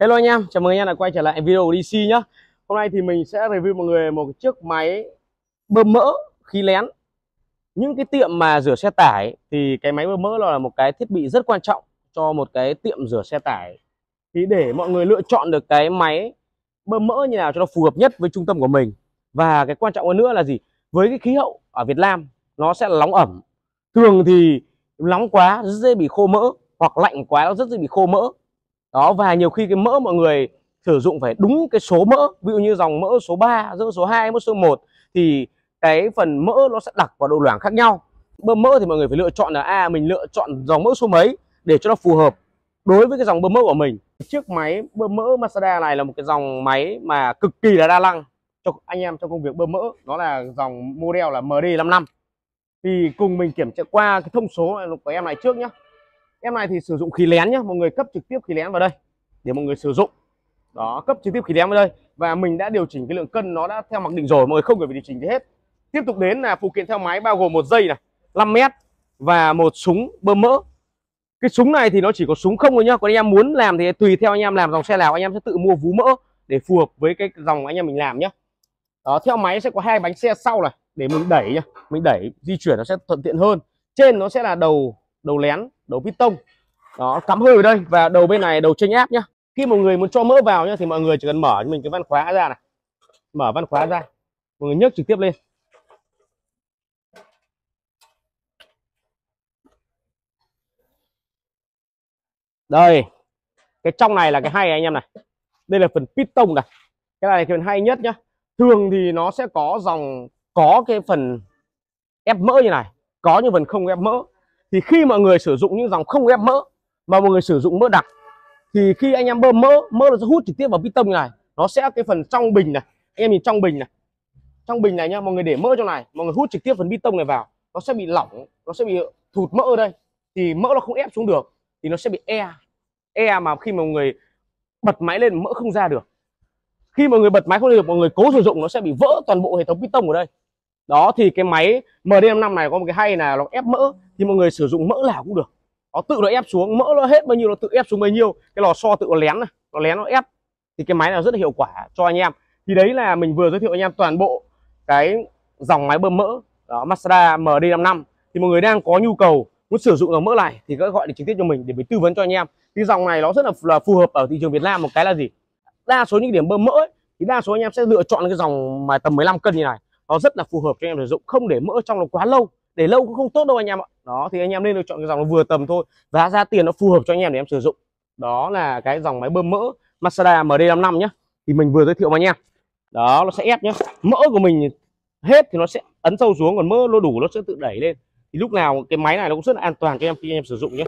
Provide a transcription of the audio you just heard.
Hello anh em, chào mừng anh em đã quay trở lại video DC nhá. Hôm nay thì mình sẽ review mọi người một chiếc máy bơm mỡ khí lén. Những cái tiệm mà rửa xe tải thì cái máy bơm mỡ là một cái thiết bị rất quan trọng cho một cái tiệm rửa xe tải. Thì để mọi người lựa chọn được cái máy bơm mỡ như nào cho nó phù hợp nhất với trung tâm của mình. Và cái quan trọng hơn nữa là gì? Với cái khí hậu ở Việt Nam nó sẽ là nóng ẩm. Thường thì nóng quá rất dễ bị khô mỡ hoặc lạnh quá nó rất dễ bị khô mỡ đó và nhiều khi cái mỡ mọi người sử dụng phải đúng cái số mỡ ví dụ như dòng mỡ số 3 dỡ số 2 mỡ số 1 thì cái phần mỡ nó sẽ đặc vào độ loãng khác nhau bơm mỡ thì mọi người phải lựa chọn là a à, mình lựa chọn dòng mỡ số mấy để cho nó phù hợp đối với cái dòng bơm mỡ của mình chiếc máy bơm mỡ Mazda này là một cái dòng máy mà cực kỳ là đa năng cho anh em trong công việc bơm mỡ nó là dòng model là MD55 thì cùng mình kiểm tra qua cái thông số của em này trước nhé em này thì sử dụng khí lén nhá mọi người cấp trực tiếp khí lén vào đây để mọi người sử dụng đó cấp trực tiếp khí lén vào đây và mình đã điều chỉnh cái lượng cân nó đã theo mặc định rồi mọi người không cần phải điều chỉnh gì hết tiếp tục đến là phụ kiện theo máy bao gồm một dây này 5 mét và một súng bơm mỡ cái súng này thì nó chỉ có súng không thôi nhá còn anh em muốn làm thì tùy theo anh em làm dòng xe nào anh em sẽ tự mua vú mỡ để phù hợp với cái dòng anh em mình làm nhá đó theo máy sẽ có hai bánh xe sau này để mình đẩy nhá mình đẩy di chuyển nó sẽ thuận tiện hơn trên nó sẽ là đầu đầu lén đầu piston đó cắm hơi vào đây và đầu bên này đầu chênh áp nhá khi một người muốn cho mỡ vào nhá thì mọi người chỉ cần mở mình cái van khóa ra này mở van khóa ra mọi người nhấc trực tiếp lên đây cái trong này là cái hay anh em này đây là phần piston này cái này là phần hay nhất nhá thường thì nó sẽ có dòng có cái phần ép mỡ như này có như phần không ép mỡ thì khi mọi người sử dụng những dòng không ép mỡ mà mọi người sử dụng mỡ đặc thì khi anh em bơm mỡ mỡ nó sẽ hút trực tiếp vào piston này nó sẽ cái phần trong bình này anh em nhìn trong bình này trong bình này nhá mọi người để mỡ trong này mọi người hút trực tiếp phần piston này vào nó sẽ bị lỏng nó sẽ bị thụt mỡ ở đây thì mỡ nó không ép xuống được thì nó sẽ bị e e mà khi mà mọi người bật máy lên mỡ không ra được khi mọi người bật máy không được mọi người cố sử dụng nó sẽ bị vỡ toàn bộ hệ thống piston ở đây đó thì cái máy MD55 này có một cái hay là nó ép mỡ thì mọi người sử dụng mỡ nào cũng được nó tự nó ép xuống mỡ nó hết bao nhiêu nó tự ép xuống bấy nhiêu cái lò xo tự nó lén này nó lén nó ép thì cái máy này rất là hiệu quả cho anh em thì đấy là mình vừa giới thiệu anh em toàn bộ cái dòng máy bơm mỡ đó, Mazda MD55 thì mọi người đang có nhu cầu muốn sử dụng dòng mỡ này thì các gọi để trực tiếp cho mình để mình tư vấn cho anh em thì dòng này nó rất là, là phù hợp ở thị trường Việt Nam một cái là gì đa số những điểm bơm mỡ ấy, thì đa số anh em sẽ lựa chọn cái dòng mà tầm 15 cân như này nó rất là phù hợp cho anh em sử dụng không để mỡ trong nó quá lâu để lâu cũng không tốt đâu anh em ạ đó thì anh em nên lựa chọn cái dòng nó vừa tầm thôi và ra tiền nó phù hợp cho anh em để em sử dụng đó là cái dòng máy bơm mỡ Mazda MD55 nhá thì mình vừa giới thiệu mà anh em đó nó sẽ ép nhá mỡ của mình hết thì nó sẽ ấn sâu xuống còn mỡ nó đủ nó sẽ tự đẩy lên thì lúc nào cái máy này nó cũng rất là an toàn cho em khi em sử dụng nhé